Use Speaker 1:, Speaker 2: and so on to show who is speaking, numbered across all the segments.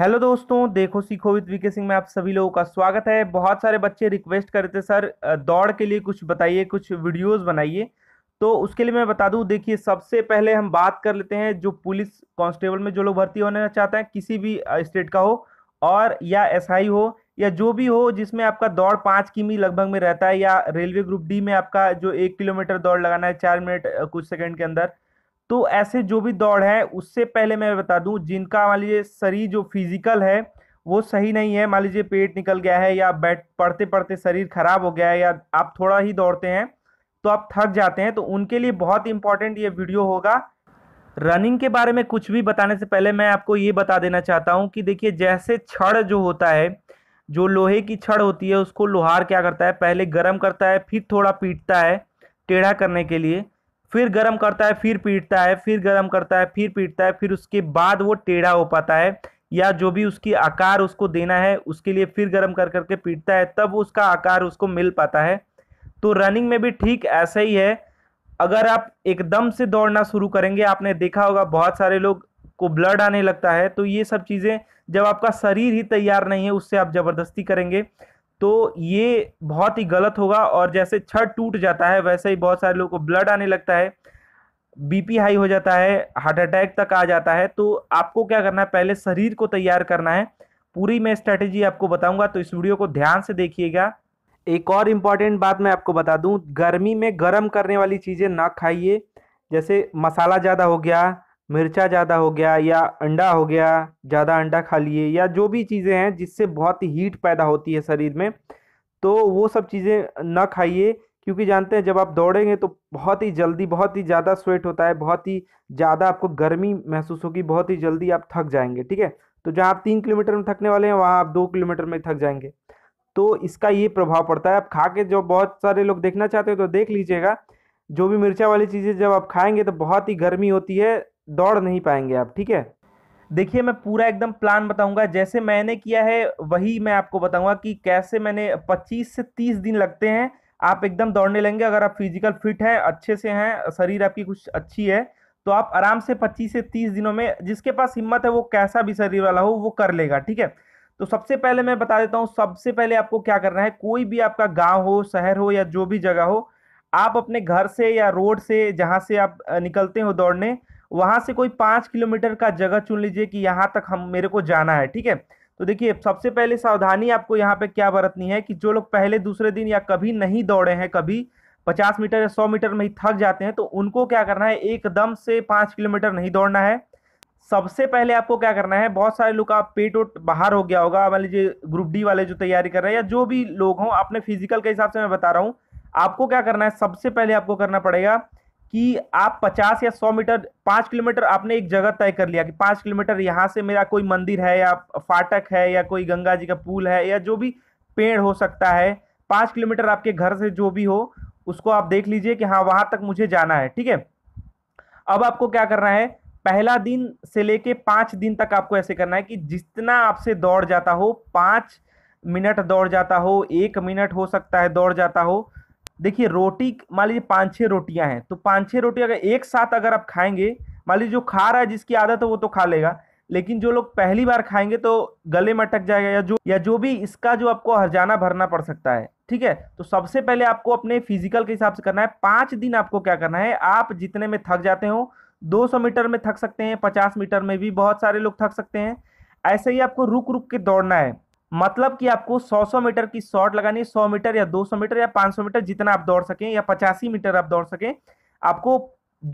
Speaker 1: hello दोस्तों देखो सीखो विद वीके सिंह में आप सभी लोगों का स्वागत है बहुत सारे बच्चे रिक्वेस्ट थे सर दौड़ के लिए कुछ बताइए कुछ वीडियोस बनाइए तो उसके लिए मैं बता दूं देखिए सबसे पहले हम बात कर लेते हैं जो पुलिस कांस्टेबल में जो लोग भर्ती होना चाहते हैं किसी भी स्टेट का हो और या एस हो या जो भी हो जिसमें आपका दौड़ पाँच किमी लगभग में रहता है या रेलवे ग्रुप डी में आपका जो एक किलोमीटर दौड़ लगाना है चार मिनट कुछ सेकेंड के अंदर तो ऐसे जो भी दौड़ है उससे पहले मैं बता दूं जिनका मान लीजिए शरीर जो फिजिकल है वो सही नहीं है मान लीजिए पेट निकल गया है या बैठ पढ़ते पढ़ते शरीर खराब हो गया है या आप थोड़ा ही दौड़ते हैं तो आप थक जाते हैं तो उनके लिए बहुत इंपॉर्टेंट ये वीडियो होगा रनिंग के बारे में कुछ भी बताने से पहले मैं आपको ये बता देना चाहता हूँ कि देखिए जैसे छड़ जो होता है जो लोहे की छड़ होती है उसको लोहार क्या करता है पहले गर्म करता है फिर थोड़ा पीटता है टेढ़ा करने के लिए फिर गर्म करता है फिर पीटता है फिर गर्म करता है फिर पीटता है फिर उसके बाद वो टेढ़ा हो पाता है या जो भी उसकी आकार उसको देना है उसके लिए फिर गर्म कर करके पीटता है तब उसका आकार उसको मिल पाता है तो रनिंग में भी ठीक ऐसा ही है अगर आप एकदम से दौड़ना शुरू करेंगे आपने देखा होगा बहुत सारे लोग को ब्लड आने लगता है तो ये सब चीज़ें जब आपका शरीर ही तैयार नहीं है उससे आप ज़बरदस्ती करेंगे तो ये बहुत ही गलत होगा और जैसे छत टूट जाता है वैसे ही बहुत सारे लोगों को ब्लड आने लगता है बीपी हाई हो जाता है हार्ट अटैक तक आ जाता है तो आपको क्या करना है पहले शरीर को तैयार करना है पूरी मैं स्ट्रैटेजी आपको बताऊंगा तो इस वीडियो को ध्यान से देखिएगा एक और इम्पॉर्टेंट बात मैं आपको बता दूँ गर्मी में गर्म करने वाली चीज़ें ना खाइए जैसे मसाला ज़्यादा हो गया मिर्चा ज़्यादा हो गया या अंडा हो गया ज़्यादा अंडा खा लिए या जो भी चीज़ें हैं जिससे बहुत ही हीट पैदा होती है शरीर में तो वो सब चीज़ें ना खाइए क्योंकि जानते हैं जब आप दौड़ेंगे तो बहुत ही जल्दी बहुत ही ज़्यादा स्वेट होता है बहुत ही ज़्यादा आपको गर्मी महसूस होगी बहुत ही जल्दी आप थक जाएंगे ठीक है तो जहाँ आप तीन किलोमीटर में थकने वाले हैं वहाँ आप दो किलोमीटर में थक जाएंगे तो इसका ये प्रभाव पड़ता है आप खा के जो बहुत सारे लोग देखना चाहते हो तो देख लीजिएगा जो भी मिर्चा वाली चीज़ें जब आप खाएंगे तो बहुत ही गर्मी होती है दौड़ नहीं पाएंगे आप ठीक है देखिए मैं पूरा एकदम प्लान बताऊंगा जैसे मैंने किया है वही मैं आपको बताऊंगा कि कैसे मैंने 25 से 30 दिन लगते हैं आप एकदम दौड़ने लेंगे अगर आप फिजिकल फिट हैं अच्छे से हैं शरीर आपकी कुछ अच्छी है तो आप आराम से 25 से 30 दिनों में जिसके पास हिम्मत है वो कैसा भी शरीर वाला हो वो कर लेगा ठीक है तो सबसे पहले मैं बता देता हूँ सबसे पहले आपको क्या करना है कोई भी आपका गाँव हो शहर हो या जो भी जगह हो आप अपने घर से या रोड से जहाँ से आप निकलते हो दौड़ने वहां से कोई पाँच किलोमीटर का जगह चुन लीजिए कि यहाँ तक हम मेरे को जाना है ठीक है तो देखिए सबसे पहले सावधानी आपको यहाँ पे क्या बरतनी है कि जो लोग पहले दूसरे दिन या कभी नहीं दौड़े हैं कभी पचास मीटर या सौ मीटर में ही थक जाते हैं तो उनको क्या करना है एकदम से पाँच किलोमीटर नहीं दौड़ना है सबसे पहले आपको क्या करना है बहुत सारे लोग का पेट वोट बाहर हो गया होगा मान लीजिए ग्रुप डी वाले जो तैयारी कर रहे हैं या जो भी लोग हों अपने फिजिकल के हिसाब से मैं बता रहा हूँ आपको क्या करना है सबसे पहले आपको करना पड़ेगा कि आप 50 या 100 मीटर 5 किलोमीटर आपने एक जगह तय कर लिया कि 5 किलोमीटर यहाँ से मेरा कोई मंदिर है या फाटक है या कोई गंगा जी का पुल है या जो भी पेड़ हो सकता है पाँच किलोमीटर आपके घर से जो भी हो उसको आप देख लीजिए कि हाँ वहाँ तक मुझे जाना है ठीक है अब आपको क्या करना है पहला दिन से लेके पाँच दिन तक आपको ऐसे करना है कि जितना आपसे दौड़ जाता हो पाँच मिनट दौड़ जाता हो एक मिनट हो सकता है दौड़ जाता हो देखिए रोटी मान लीजिए पाँच छः रोटियां हैं तो पाँच छः रोटियां अगर एक साथ अगर आप खाएंगे मान लीजिए जो खा रहा है जिसकी आदत है वो तो खा लेगा लेकिन जो लोग पहली बार खाएंगे तो गले में अटक जाएगा या जो या जो भी इसका जो आपको हरजाना भरना पड़ सकता है ठीक है तो सबसे पहले आपको अपने फिजिकल के हिसाब से करना है पाँच दिन आपको क्या करना है आप जितने में थक जाते हो दो मीटर में थक सकते हैं पचास मीटर में भी बहुत सारे लोग थक सकते हैं ऐसे ही आपको रुक रुक के दौड़ना है मतलब कि आपको 100-100 मीटर की शॉट लगानी है 100 मीटर या 200 मीटर या 500 मीटर जितना आप दौड़ सकें या पचासी मीटर आप दौड़ सकें आपको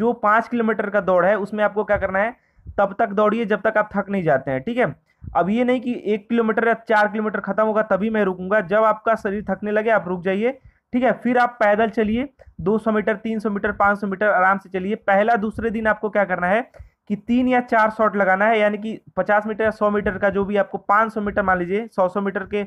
Speaker 1: जो पाँच किलोमीटर का दौड़ है उसमें आपको क्या करना है तब तक दौड़िए जब तक आप थक नहीं जाते हैं ठीक है अब ये नहीं कि एक किलोमीटर या चार किलोमीटर खत्म होगा तभी मैं रुकूंगा जब आपका शरीर थकने लगे आप रुक जाइए ठीक है फिर आप पैदल चलिए 200 मीटर 300 मीटर 500 मीटर आराम से चलिए पहला दूसरे दिन आपको क्या करना है कि तीन या चार शॉट लगाना है यानी कि 50 मीटर या 100 मीटर का जो भी आपको 500 मीटर मान लीजिए 100-100 मीटर के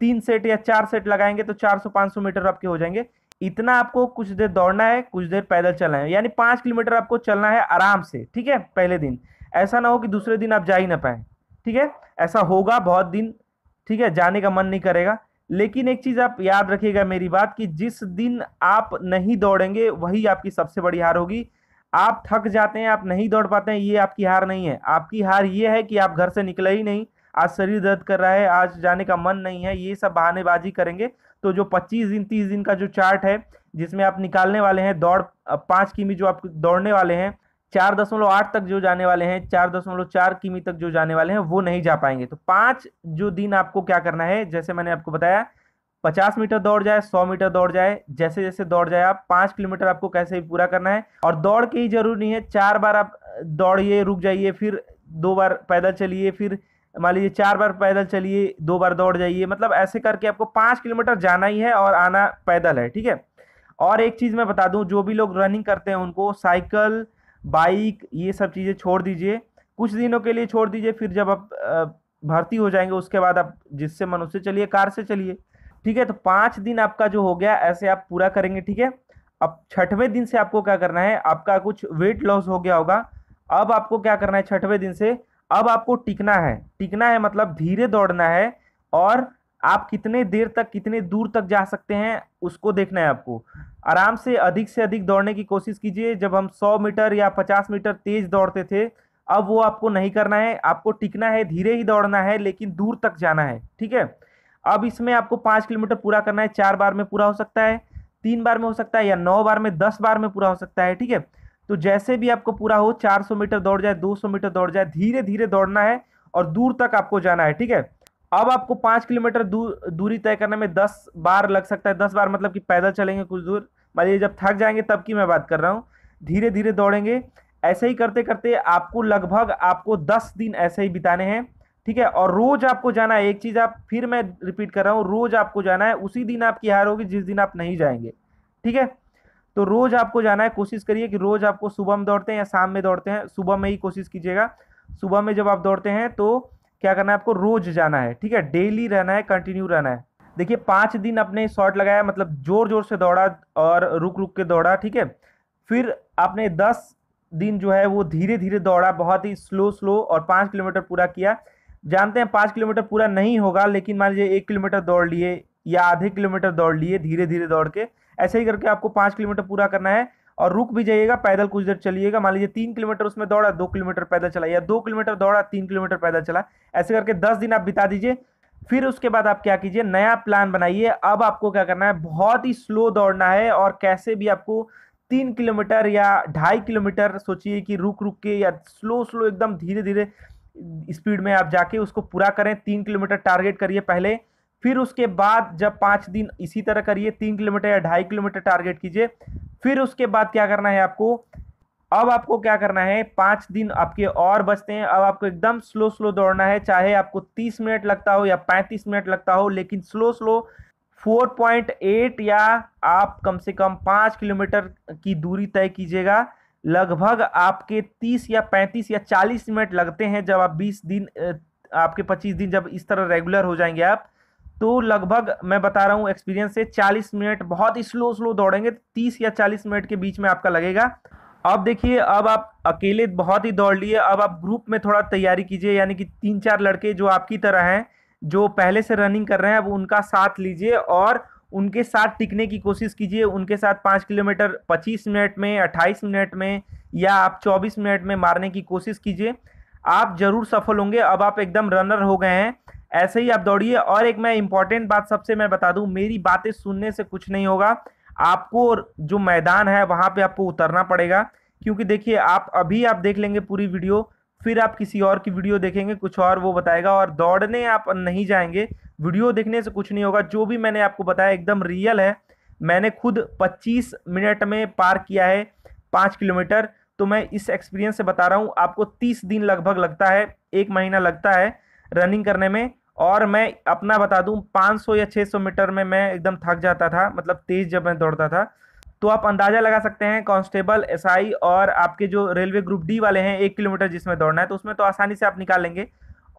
Speaker 1: तीन सेट या चार सेट लगाएंगे तो 400-500 मीटर आपके हो जाएंगे इतना आपको कुछ देर दौड़ना है कुछ देर पैदल चलना है यानी पाँच किलोमीटर आपको चलना है आराम से ठीक है पहले दिन ऐसा ना हो कि दूसरे दिन आप जा ही ना पाए ठीक है ऐसा होगा बहुत दिन ठीक है जाने का मन नहीं करेगा लेकिन एक चीज़ आप याद रखिएगा मेरी बात कि जिस दिन आप नहीं दौड़ेंगे वही आपकी सबसे बड़ी हार होगी आप थक जाते हैं आप नहीं दौड़ पाते हैं ये आपकी हार नहीं है आपकी हार ये है कि आप घर से निकले ही नहीं आज शरीर दर्द कर रहा है आज जाने का मन नहीं है ये सब बहानेबाजी करेंगे तो जो 25 दिन 30 दिन का जो चार्ट है जिसमें आप निकालने वाले हैं दौड़ पाँच किमी जो आप दौड़ने वाले हैं चार दशमलव आठ तक जो जाने वाले हैं चार दशमलव चार किमी तक जो जाने वाले हैं वो नहीं जा पाएंगे तो पाँच जो दिन आपको क्या करना है जैसे मैंने आपको बताया पचास मीटर दौड़ जाए सौ मीटर दौड़ जाए जैसे जैसे दौड़ जाए आप पाँच किलोमीटर आपको कैसे भी पूरा करना है और दौड़ के ही जरूरी नहीं है चार बार आप दौड़िए रुक जाइए फिर दो बार पैदल चलिए फिर मान लीजिए चार बार पैदल चलिए दो बार दौड़ जाइए मतलब ऐसे करके आपको पाँच किलोमीटर जाना ही है और आना पैदल है ठीक है और एक चीज़ मैं बता दूँ जो भी लोग रनिंग करते हैं उनको साइकिल बाइक ये सब चीज़ें छोड़ दीजिए कुछ दिनों के लिए छोड़ दीजिए फिर जब आप भर्ती हो जाएंगे उसके बाद आप जिससे मन उससे चलिए कार से चलिए ठीक है तो पांच दिन आपका जो हो गया ऐसे आप पूरा करेंगे ठीक है अब छठवें दिन से आपको क्या करना है आपका कुछ वेट लॉस हो गया होगा अब आपको क्या करना है छठवें दिन से अब आपको टिकना है टिकना है मतलब धीरे दौड़ना है और आप कितने देर तक कितने दूर तक जा सकते हैं उसको देखना है आपको आराम से अधिक से अधिक दौड़ने की कोशिश कीजिए जब हम 100 मीटर या 50 मीटर तेज दौड़ते थे अब वो आपको नहीं करना है आपको टिकना है धीरे ही दौड़ना है लेकिन दूर तक जाना है ठीक है अब इसमें आपको पाँच किलोमीटर पूरा करना है चार बार में पूरा हो सकता है तीन बार में हो सकता है या नौ बार में दस बार में पूरा हो सकता है ठीक है तो जैसे भी आपको पूरा हो सौ मीटर दौड़ जाए सौ मीटर दौड़ जाए धीरे धीरे दौड़ना है और दूर तक आपको जाना है ठीक है अब आपको पाँच किलोमीटर दूर दूरी तय करने में दस बार लग सकता है दस बार मतलब कि पैदल चलेंगे कुछ दूर मान लीजिए जब थक जाएंगे तब की मैं बात कर रहा हूँ धीरे धीरे दौड़ेंगे ऐसे ही करते करते आपको लगभग आपको दस दिन ऐसे ही बिताने हैं ठीक है और रोज आपको जाना है एक चीज आप फिर मैं रिपीट कर रहा हूँ रोज आपको जाना है उसी दिन आपकी हार होगी जिस दिन आप नहीं जाएंगे ठीक है तो रोज आपको जाना है कोशिश करिए कि रोज आपको सुबह में दौड़ते हैं या शाम में दौड़ते हैं सुबह में ही कोशिश कीजिएगा सुबह में जब आप दौड़ते हैं तो क्या करना है आपको रोज जाना है ठीक है डेली रहना है कंटिन्यू रहना है देखिए पाँच दिन अपने शॉर्ट लगाया मतलब जोर जोर से दौड़ा और रुक रुक के दौड़ा ठीक है फिर आपने दस दिन जो है वो धीरे धीरे दौड़ा बहुत ही स्लो स्लो और पाँच किलोमीटर पूरा किया जानते हैं पाँच किलोमीटर पूरा नहीं होगा लेकिन मान लीजिए एक किलोमीटर दौड़ लिए या आधे किलोमीटर दौड़ लिए धीरे धीरे दौड़ के ऐसे ही करके आपको पाँच किलोमीटर पूरा करना है और रुक भी जाइएगा पैदल कुछ देर चलिएगा मान लीजिए तीन किलोमीटर उसमें दौड़ा दो किलोमीटर पैदल चला या दो किलोमीटर दौड़ा तीन किलोमीटर पैदल चला ऐसे करके दस दिन आप बिता दीजिए फिर उसके बाद आप क्या कीजिए नया प्लान बनाइए अब आपको क्या करना है बहुत ही स्लो दौड़ना है और कैसे भी आपको तीन किलोमीटर या ढाई किलोमीटर सोचिए कि रुक रुक के या स्लो स्लो एकदम धीरे धीरे स्पीड में आप जाके उसको पूरा करें तीन किलोमीटर टारगेट करिए पहले फिर उसके बाद जब पाँच दिन इसी तरह करिए तीन किलोमीटर या ढाई किलोमीटर टारगेट कीजिए फिर उसके बाद क्या करना है आपको अब आपको क्या करना है पाँच दिन आपके और बचते हैं अब आपको एकदम स्लो स्लो दौड़ना है चाहे आपको तीस मिनट लगता हो या पैंतीस मिनट लगता हो लेकिन slow slow four point eight या आप कम से कम पाँच किलोमीटर की दूरी तय कीजिएगा लगभग आपके 30 या 35 या 40 मिनट लगते हैं जब आप 20 दिन आपके 25 दिन जब इस तरह रेगुलर हो जाएंगे आप तो लगभग मैं बता रहा हूँ एक्सपीरियंस से 40 मिनट बहुत ही स्लो स्लो दौड़ेंगे 30 या 40 मिनट के बीच में आपका लगेगा अब देखिए अब आप अकेले बहुत ही दौड़ लिए अब आप ग्रुप में थोड़ा तैयारी कीजिए यानी कि तीन चार लड़के जो आपकी तरह हैं जो पहले से रनिंग कर रहे हैं अब उनका साथ लीजिए और उनके साथ टिकने की कोशिश कीजिए उनके साथ पाँच किलोमीटर पच्चीस मिनट में अट्ठाईस मिनट में या आप चौबीस मिनट में मारने की कोशिश कीजिए आप ज़रूर सफल होंगे अब आप एकदम रनर हो गए हैं ऐसे ही आप दौड़िए और एक मैं इम्पॉर्टेंट बात सबसे मैं बता दूं मेरी बातें सुनने से कुछ नहीं होगा आपको जो मैदान है वहाँ पे आपको उतरना पड़ेगा क्योंकि देखिए आप अभी आप देख लेंगे पूरी वीडियो फिर आप किसी और की वीडियो देखेंगे कुछ और वो बताएगा और दौड़ने आप नहीं जाएंगे वीडियो देखने से कुछ नहीं होगा जो भी मैंने आपको बताया एकदम रियल है मैंने खुद 25 मिनट में पार किया है पाँच किलोमीटर तो मैं इस एक्सपीरियंस से बता रहा हूँ आपको तीस दिन लगभग लगता है एक महीना लगता है रनिंग करने में और मैं अपना बता दूँ पाँच या छः मीटर में मैं एकदम थक जाता था मतलब तेज़ जब मैं दौड़ता था तो आप अंदाज़ा लगा सकते हैं कांस्टेबल एसआई और आपके जो रेलवे ग्रुप डी वाले हैं एक किलोमीटर जिसमें दौड़ना है तो उसमें तो आसानी से आप निकाल लेंगे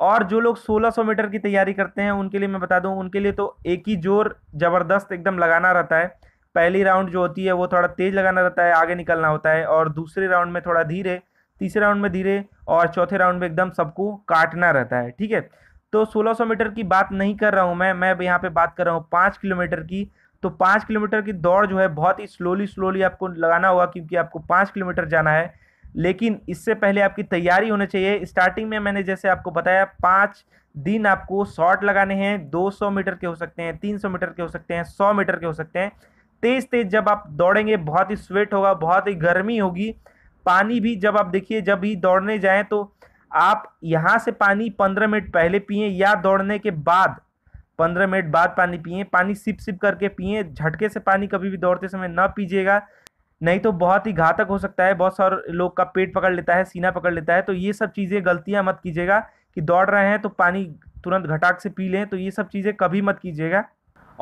Speaker 1: और जो लोग 1600 मीटर की तैयारी करते हैं उनके लिए मैं बता दूं उनके लिए तो एक ही जोर ज़बरदस्त एकदम लगाना रहता है पहली राउंड जो होती है वो थोड़ा तेज़ लगाना रहता है आगे निकलना होता है और दूसरे राउंड में थोड़ा धीरे तीसरे राउंड में धीरे और चौथे राउंड में एकदम सबको काटना रहता है ठीक है तो 1600 मीटर की बात नहीं कर रहा हूँ मैं मैं यहाँ पे बात कर रहा हूँ पाँच किलोमीटर की तो पाँच किलोमीटर की दौड़ जो है बहुत ही स्लोली स्लोली आपको लगाना होगा क्योंकि आपको पाँच किलोमीटर जाना है लेकिन इससे पहले आपकी तैयारी होनी चाहिए स्टार्टिंग में मैंने जैसे आपको बताया पाँच दिन आपको शॉर्ट लगाने हैं 200 मीटर के हो सकते हैं 300 मीटर के हो सकते हैं 100 मीटर के हो सकते हैं तेज़ तेज़ जब आप दौड़ेंगे बहुत ही स्वेट होगा बहुत ही गर्मी होगी पानी भी जब आप देखिए जब भी दौड़ने जाएँ तो आप यहाँ से पानी पंद्रह मिनट पहले पिए या दौड़ने के बाद पंद्रह मिनट बाद पानी पिए पानी सिप सिप करके पिए झटके से पानी कभी भी दौड़ते समय ना पीजिएगा नहीं तो बहुत ही घातक हो सकता है बहुत सारे लोग का पेट पकड़ लेता है सीना पकड़ लेता है तो ये सब चीज़ें गलतियाँ मत कीजिएगा कि दौड़ रहे हैं तो पानी तुरंत घटाक से पी लें तो ये सब चीज़ें कभी मत कीजिएगा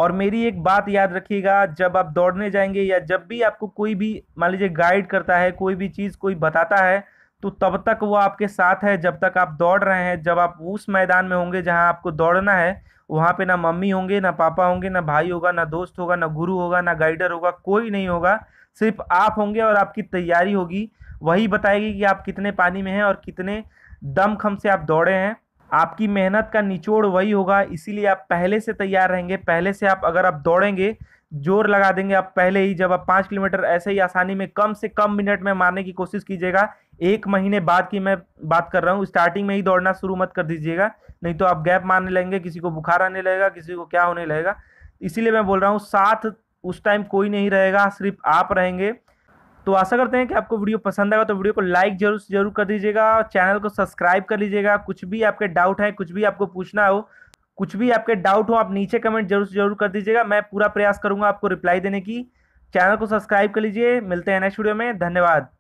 Speaker 1: और मेरी एक बात याद रखिएगा जब आप दौड़ने जाएंगे या जब भी आपको कोई भी मान लीजिए गाइड करता है कोई भी चीज़ कोई बताता है तो तब तक वो आपके साथ है जब तक आप दौड़ रहे हैं जब आप उस मैदान में होंगे जहाँ आपको दौड़ना है वहाँ पे ना मम्मी होंगे ना पापा होंगे ना भाई होगा ना दोस्त होगा ना गुरु होगा ना गाइडर होगा कोई नहीं होगा सिर्फ आप होंगे और आपकी तैयारी होगी वही बताएगी कि आप कितने पानी में हैं और कितने दमखम से आप दौड़े हैं आपकी मेहनत का निचोड़ वही होगा इसीलिए आप पहले से तैयार रहेंगे पहले से आप अगर आप दौड़ेंगे जोर लगा देंगे आप पहले ही जब आप पाँच किलोमीटर ऐसे ही आसानी में कम से कम मिनट में मारने की कोशिश कीजिएगा एक महीने बाद की मैं बात कर रहा हूँ स्टार्टिंग में ही दौड़ना शुरू मत कर दीजिएगा नहीं तो आप गैप मारने लगेंगे किसी को बुखार आने लगेगा किसी को क्या होने लगेगा इसीलिए मैं बोल रहा हूँ साथ उस टाइम कोई नहीं रहेगा सिर्फ आप रहेंगे तो आशा करते हैं कि आपको वीडियो पसंद आएगा तो वीडियो को लाइक जरूर जरूर कर दीजिएगा और चैनल को सब्सक्राइब कर लीजिएगा कुछ भी आपके डाउट हैं कुछ भी आपको पूछना हो कुछ भी आपके डाउट हो आप नीचे कमेंट जरूर जरूर कर दीजिएगा मैं पूरा प्रयास करूंगा आपको रिप्लाई देने की चैनल को सब्सक्राइब कर लीजिए मिलते हैं नेक्स्ट वीडियो में धन्यवाद